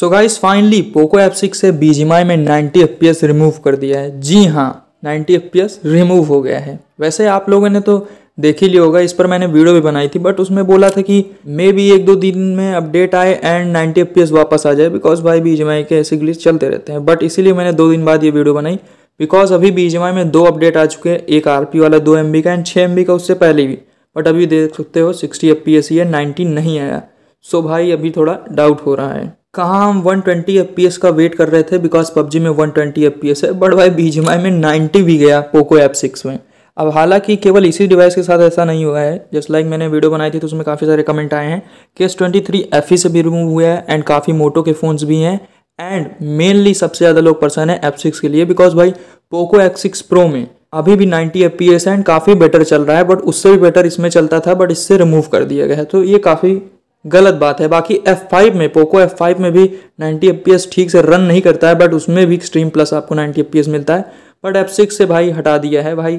सो guys finally Poco F six से BGMI में 90 F remove कर दिया है जी हाँ 90 एफ रिमूव हो गया है वैसे आप लोगों ने तो देख ही लिया होगा इस पर मैंने वीडियो भी बनाई थी बट उसमें बोला था कि मे भी एक दो दिन में अपडेट आए एंड 90 एफ वापस आ जाए बिकॉज भाई बी के ऐसे ग्लिस चलते रहते हैं बट इसीलिए मैंने दो दिन बाद ये वीडियो बनाई बिकॉज अभी बी में दो अपडेट आ चुके हैं एक आर वाला दो एम का एंड छः एम का उससे पहले भी बट अभी देख सकते हो सिक्सटी एफ पी एस ही है नाइन्टी नहीं आया सो भाई अभी थोड़ा डाउट हो रहा है कहाँ हम 120 ट्वेंटी का वेट कर रहे थे बिकॉज पबजी में 120 ट्वेंटी है बट भाई बी में 90 भी गया पोको एप सिक्स में अब हालांकि केवल इसी डिवाइस के साथ ऐसा नहीं हुआ है जस्ट लाइक मैंने वीडियो बनाई थी तो उसमें काफ़ी सारे कमेंट आए हैं कि एस ट्वेंटी थ्री एफ से भी रिमूव हुआ है एंड काफ़ी मोटो के फ़ोन्स भी हैं एंड मेनली सबसे ज़्यादा लोग परेशान है एफ सिक्स के लिए बिकॉज भाई पोको एक्स सिक्स प्रो में अभी भी 90 एफ है एंड काफ़ी बेटर चल रहा है बट उससे भी बेटर इसमें चलता था बट इससे रिमूव कर दिया गया है तो ये काफ़ी गलत बात है बाकी F5 में पोको F5 में भी 90 FPS ठीक से रन नहीं करता है बट उसमें भी एक्सट्रीम प्लस आपको 90 FPS मिलता है बट F6 से भाई हटा दिया है भाई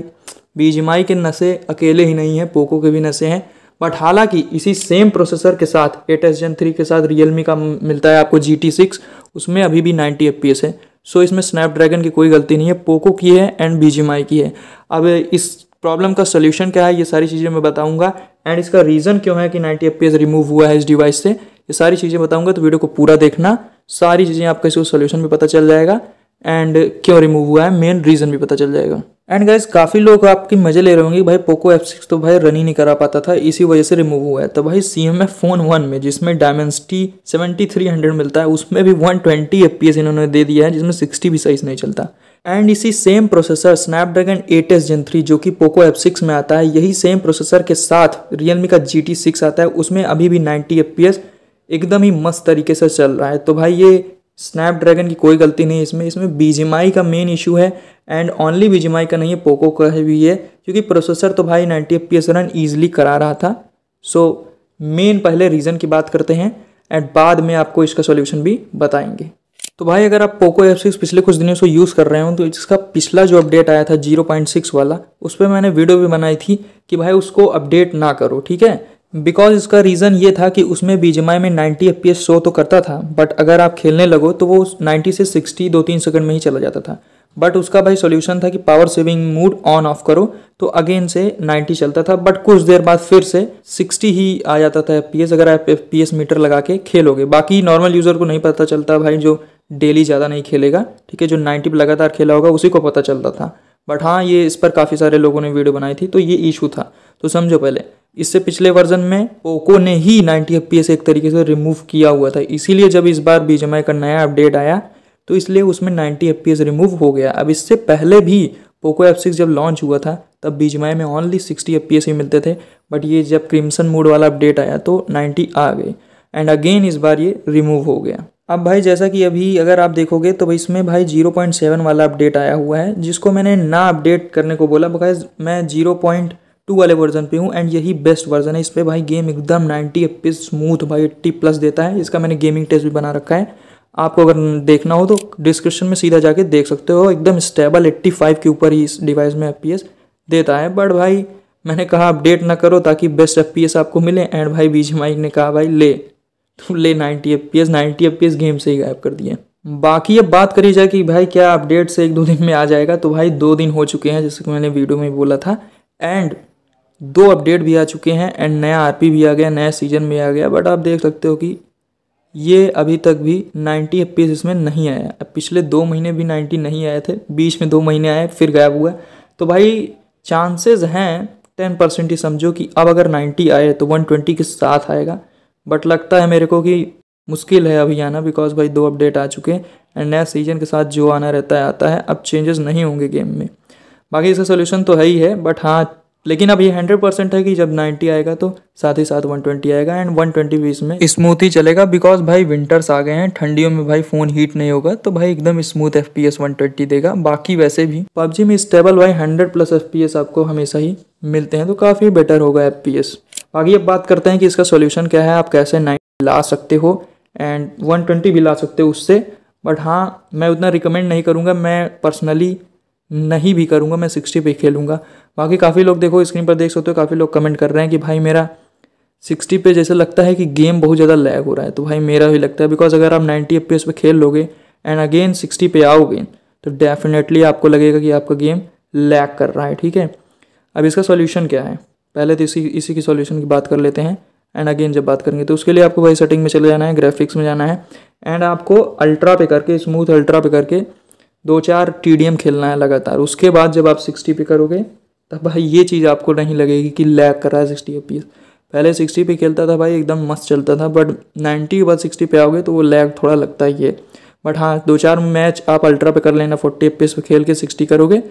बीजीएमआई के नशे अकेले ही नहीं हैं पोको के भी नशे हैं बट हालांकि इसी सेम प्रोसेसर के साथ एट एस जन थ्री के साथ रियलमी का मिलता है आपको जी टी सिक्स उसमें अभी भी नाइन्टी एफ है सो इसमें स्नैपड्रैगन की कोई गलती नहीं है पोको की है एंड आई की है अब इस प्रॉब्लम का सोल्यूशन क्या है ये सारी चीज़ें मैं बताऊँगा एंड इसका रीज़न क्यों है कि नाइन्टी एफ रिमूव हुआ है इस डिवाइस से ये सारी चीज़ें बताऊँगा तो वीडियो को पूरा देखना सारी चीज़ें आपको इसको सोल्यूशन भी पता चल जाएगा एंड क्यों रिमूव हुआ है मेन रीज़न भी पता चल जाएगा एंड गाइज काफ़ी लोग आपकी मजे ले रहे होंगे भाई पोको एफ सिक्स तो भाई रन ही नहीं करा पाता था इसी वजह से रिमूव हुआ है तो भाई C M F phone one में जिसमें डायमेंसटी सेवेंटी थ्री हंड्रेड मिलता है उसमें भी one twenty F P S इन्होंने दे दिया है जिसमें सिक्सटी भी साइज नहीं चलता एंड इसी same processor Snapdragon 8s Gen three जो कि पोको एफ सिक्स में आता है यही सेम प्रोसेसर के साथ रियलमी का जी टी सिक्स आता है उसमें अभी भी 90 FPS एकदम ही मस्त तरीके से चल रहा है तो भाई ये स्नैपड्रैगन की कोई गलती नहीं इसमें इसमें आई का मेन इशू है एंड ओनली आई का नहीं है पोको का है भी है क्योंकि प्रोसेसर तो भाई नाइन्टी एफ रन ईजिली करा रहा था सो मेन पहले रीज़न की बात करते हैं एंड बाद में आपको इसका सॉल्यूशन भी बताएंगे तो भाई अगर आप पोको एफ सिक्स पिछले कुछ दिनों से यूज़ कर रहे हो तो इसका पिछला जो अपडेट आया था जीरो पॉइंट सिक्स वाला उस पर मैंने वीडियो भी बनाई थी कि भाई उसको अपडेट ना करो ठीक है बिकॉज इसका रीज़न ये था कि उसमें बीजमाई में 90 एफ शो तो करता था बट अगर आप खेलने लगो तो वो 90 से 60 दो तीन सेकंड में ही चला जाता था बट उसका भाई सोल्यूशन था कि power saving mode on off करो तो अगेन से 90 चलता था बट कुछ देर बाद फिर से 60 ही आ जाता था एफ अगर आप एफ मीटर लगा के खेलोगे बाकी नॉर्मल यूज़र को नहीं पता चलता भाई जो डेली ज़्यादा नहीं खेलेगा ठीक है जो 90 लगातार खेला होगा उसी को पता चलता था बट हाँ ये इस पर काफ़ी सारे लोगों ने वीडियो बनाई थी तो ये इशू था तो समझो पहले इससे पिछले वर्जन में पोको ने ही नाइन्टी एफ एक तरीके से रिमूव किया हुआ था इसीलिए जब इस बार बीजेमआई का नया अपडेट आया तो इसलिए उसमें 90 एफ रिमूव हो गया अब इससे पहले भी पोको एफ सिक्स जब लॉन्च हुआ था तब बीच में ओनली सिक्सटी एफ ही मिलते थे बट ये जब क्रिमसन मूड वाला अपडेट आया तो नाइन्टी आ गई एंड अगेन इस बार ये रिमूव हो गया अब भाई जैसा कि अभी अगर आप देखोगे तो भाई इसमें भाई 0.7 वाला अपडेट आया हुआ है जिसको मैंने ना अपडेट करने को बोला बिकॉज मैं 0.2 वाले वर्जन पे हूँ एंड यही बेस्ट वर्जन है इस पर भाई गेम एकदम 90 एफ स्मूथ भाई 80 प्लस देता है इसका मैंने गेमिंग टेस्ट भी बना रखा है आपको अगर देखना हो तो डिस्क्रिप्शन में सीधा जाके देख सकते हो एकदम स्टेबल 85 के ऊपर ही इस डिवाइस में एफ देता है बट भाई मैंने कहा अपडेट ना करो ताकि बेस्ट एफ आपको मिले एंड भाई बीजीएमआई ने कहा भाई ले तो ले 90 F P S ninety F game से ही गायब कर दिए बाकी अब बात करी जाए कि भाई क्या अपडेट से एक दो दिन में आ जाएगा तो भाई दो दिन हो चुके हैं जैसे कि मैंने वीडियो में बोला था एंड दो अपडेट भी आ चुके हैं एंड नया आरपी भी आ गया नया सीजन भी आ गया बट आप देख सकते हो कि ये अभी तक भी 90 एफ इसमें नहीं आया पिछले दो महीने भी 90 नहीं आए थे बीच में दो महीने आए फिर गायब हुआ तो भाई चांसेस हैं टेन परसेंट ही समझो कि अब अगर 90 आए तो 120 के साथ आएगा बट लगता है मेरे को कि मुश्किल है अभी आना बिकॉज भाई दो अपडेट आ चुके हैं एंड नया सीजन के साथ जो आना रहता है आता है अब चेंजेस नहीं होंगे गेम में बाकी इसका सोल्यूशन तो है ही है बट हाँ लेकिन अब ये हंड्रेड परसेंट है कि जब नाइन्टी आएगा तो साथ ही साथ वन ट्वेंटी आएगा एंड वन ट्वेंटी भी इसमें स्मूथ ही चलेगा बिकॉज भाई विंटर्स आ गए हैं ठंडियों में भाई फ़ोन हीट नहीं होगा तो भाई एकदम smooth F P S one twenty देगा बाकी वैसे भी पबजी में स्टेबल भाई hundred plus F P S आपको हमेशा ही मिलते हैं तो काफ़ी बेटर होगा एफ पी एस बाकी अब बात करते हैं कि इसका सोल्यूशन क्या है आप कैसे नाइन ला सकते हो एंड वन ट्वेंटी भी ला सकते हो उससे बट हाँ मैं उतना रिकमेंड नहीं करूँगा मैं पर्सनली नहीं भी करूँगा मैं सिक्सटी पे खेलूँगा बाकी काफ़ी लोग देखो स्क्रीन पर देख सकते हो काफ़ी लोग कमेंट कर रहे हैं कि भाई मेरा सिक्सटी पे जैसे लगता है कि गेम बहुत ज़्यादा लैग हो रहा है तो भाई मेरा भी लगता है बिकॉज अगर आप नाइन्टी एफ पे खेल लोगे एंड अगेन सिक्सटी पे आओगे तो डेफिनेटली आपको लगेगा कि आपका गेम लैग कर रहा है ठीक है अब इसका सोल्यूशन क्या है पहले तो इसी इसी की सोल्यूशन की बात कर लेते हैं एंड अगेन जब बात करेंगे तो उसके लिए आपको भाई सेटिंग में चले जाना है ग्राफिक्स में जाना है एंड आपको अल्ट्रा पे करके स्मूथ अल्ट्रा पे करके दो चार टी खेलना है लगातार उसके बाद जब आप सिक्सटी पे करोगे तब भाई ये चीज़ आपको नहीं लगेगी कि लैग कर रहा है सिक्सटी एफ पहले सिक्सटी पे खेलता था भाई एकदम मस्त चलता था बट नाइन्टी के बाद सिक्सटी पे आओगे तो वो लैग थोड़ा लगता ही है बट हाँ दो चार मैच आप अल्ट्रा पे कर लेना फोर्टी एफ पे खेल के सिक्सटी करोगे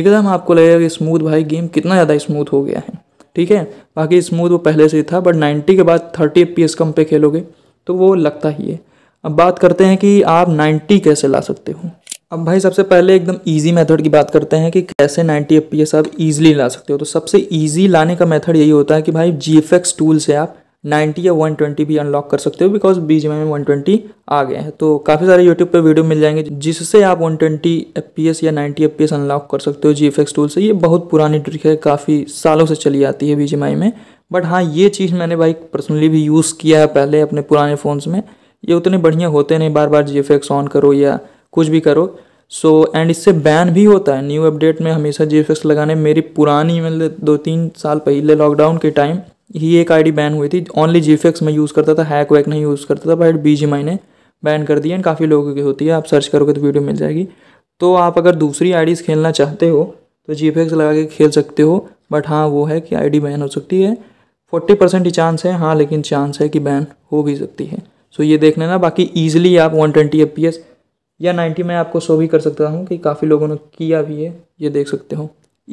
एकदम आपको लगेगा कि स्मूथ भाई गेम कितना ज़्यादा स्मूथ हो गया है ठीक है बाकी स्मूथ वो पहले से ही था बट नाइन्टी के बाद थर्टी एफ पी एस कम पे खेलोगे तो वो लगता ही है अब बात करते हैं कि आप नाइन्टी कैसे ला सकते हो अब भाई सबसे पहले एकदम इजी मेथड की बात करते हैं कि कैसे 90 एफ पी एस आप ईजिली ला सकते हो तो सबसे इजी लाने का मेथड यही होता है कि भाई जी एफ एक्स टूल से आप 90 या 120 भी अनलॉक कर सकते हो बिकॉज बीच में 120 आ गए हैं तो काफ़ी सारे यूट्यूब पे वीडियो मिल जाएंगे जिससे आप 120 एफ या 90 एफ अनलॉक कर सकते हो जी एफ एक्स टूल से ये बहुत पुरानी ट्रिक है काफ़ी सालों से चली आती है बी में बट हाँ ये चीज़ मैंने भाई पर्सनली भी यूज़ किया है पहले अपने पुराने फ़ोन्स में ये उतने बढ़िया होते नहीं बार बार जी ऑन करो या कुछ भी करो सो so, एंड इससे बैन भी होता है न्यू अपडेट में हमेशा जी लगाने मेरी पुरानी मतलब दो तीन साल पहले लॉकडाउन के टाइम ही एक आईडी बैन हुई थी ओनली जी मैं यूज़ करता था हैक वैक नहीं यूज़ करता था बट बी जी ने बैन कर दिया एंड काफ़ी लोगों की होती है आप सर्च करोगे तो वीडियो मिल जाएगी तो आप अगर दूसरी आई खेलना चाहते हो तो जी लगा के खेल सकते हो बट हाँ वो है कि आई बैन हो सकती है फोर्टी परसेंट ही चांस है हाँ लेकिन चांस है कि बैन हो भी सकती है सो so, ये देख लेना बाकी ईजिली आप one twenty F P S या नाइन्टी मैं आपको शो भी कर सकता हूँ कि काफ़ी लोगों ने किया भी है ये देख सकते हो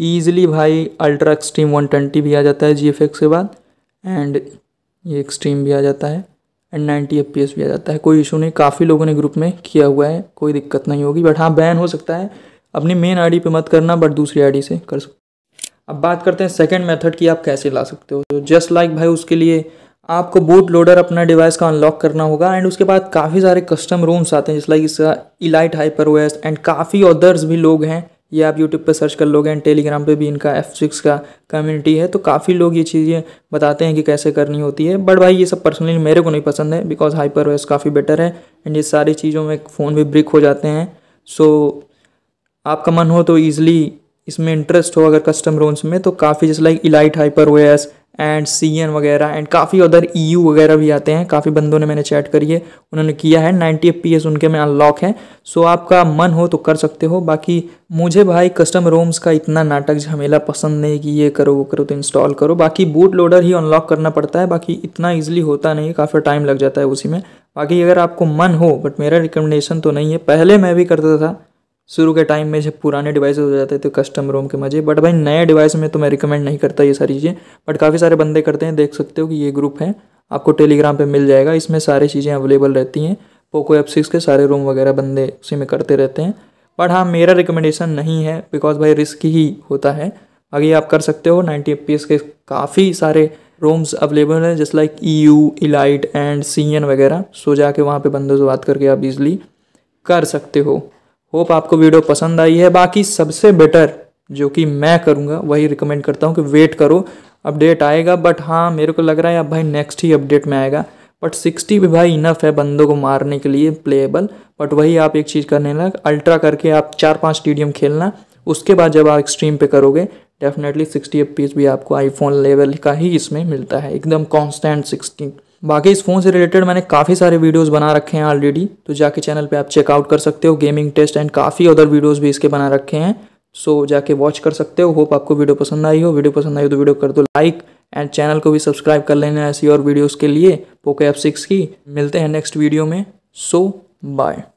ईजिली भाई अल्ट्रा एक्सट्रीम वन ट्वेंटी भी आ जाता है जी एफ एक्स के बाद एंड ये एक्सट्रीम भी आ जाता है and ninety F P S भी आ जाता है कोई इशू नहीं काफ़ी लोगों ने ग्रुप में किया हुआ है कोई दिक्कत नहीं होगी बट हाँ बैन हो सकता है अपनी मेन डी पर मत करना बट दूसरी आई डी से कर सकते अब बात करते हैं सेकेंड मेथड की आप कैसे ला सकते हो तो जस्ट लाइक भाई उसके लिए आपको बूट लोडर अपना डिवाइस का अनलॉक करना होगा एंड उसके बाद काफ़ी सारे कस्टम रूम्स आते हैं जिस लाइक इसका इलाइट हाइपर ओएस एंड काफ़ी अदर्स भी लोग हैं ये आप यूट्यूब पर सर्च कर लोगे एंड टेलीग्राम पे भी इनका एफ सिक्स का कम्युनिटी है तो काफ़ी लोग ये चीज़ें बताते हैं कि कैसे करनी होती है बट भाई ये सब पर्सनली मेरे को नहीं पसंद है बिकॉज हाइपर ओएस काफ़ी बेटर है एंड ये सारी चीज़ों में फ़ोन भी ब्रिक हो जाते हैं सो आपका मन हो तो ईज़िली इसमें इंटरेस्ट हो अगर कस्टम रूम्स में तो काफ़ी जैसे like elite Hyper OS and C N वगैरह एंड काफ़ी अदर ई यू वगैरह भी आते हैं काफ़ी बंदों ने मैंने चैट करी है उन्होंने किया है नाइन्टी एफ पी एस उनके में अनलॉक है सो आपका मन हो तो कर सकते हो बाकी मुझे भाई कस्टम रोम्स का इतना नाटक झमेला पसंद नहीं कि ये करो वो करो तो इंस्टॉल करो बाकी बूट लोडर ही अनलॉक करना पड़ता है बाकी इतना ईजिली होता नहीं काफ़ी टाइम लग जाता है उसी में बाकी अगर आपको मन हो बट मेरा रिकमेंडेशन तो नहीं है पहले मैं भी करता था शुरू के टाइम में जब पुराने डिवाइस हो जाते थे कस्टम रोम के मजे बट भाई नए डिवाइस में तो मैं रिकमेंड नहीं करता ये सारी चीज़ें बट काफ़ी सारे बंदे करते हैं देख सकते हो कि ये ग्रुप है आपको टेलीग्राम पे मिल जाएगा इसमें सारी चीज़ें अवेलेबल रहती हैं पोको एफ सिक्स के सारे रूम वगैरह बंदे उसी में करते रहते हैं बट हाँ मेरा रिकमेंडेशन नहीं है बिकॉज भाई रिस्क ही होता है बाकी आप कर सकते हो नाइन्टी एफ के काफ़ी सारे रूम्स अवेलेबल हैं जैसे like E U elite and C N वगैरह सो जाके वहाँ पर बंदों से बात करके आप इजली कर सकते हो होप आपको वीडियो पसंद आई है बाकी सबसे बेटर जो कि मैं करूँगा वही रिकमेंड करता हूँ कि वेट करो अपडेट आएगा बट हाँ मेरे को लग रहा है अब भाई नेक्स्ट ही अपडेट में आएगा बट सिक्सटी भी भाई इनफ है बंदों को मारने के लिए प्लेएबल बट वही आप एक चीज़ करने लगा अल्ट्रा करके आप चार पांच स्टेडियम खेलना उसके बाद जब आप एक्सट्रीम पे करोगे डेफिनेटली सिक्सटी एफ भी आपको आईफोन लेवल का ही इसमें मिलता है एकदम कॉन्स्टेंट सिक्सटी बाकी इस फ़ोन से रिलेटेड मैंने काफ़ी सारे वीडियोस बना रखे हैं ऑलरेडी तो जाके चैनल पे आप चेकआउट कर सकते हो गेमिंग टेस्ट एंड काफ़ी अदर वीडियोस भी इसके बना रखे हैं सो जाके वॉच कर सकते हो होप आपको वीडियो पसंद आई हो वीडियो पसंद आई हो तो वीडियो कर दो लाइक एंड चैनल को भी सब्सक्राइब कर लेना ऐसी और वीडियोज़ के लिए पोके एफ सिक्स की मिलते हैं नेक्स्ट वीडियो में सो so, बाय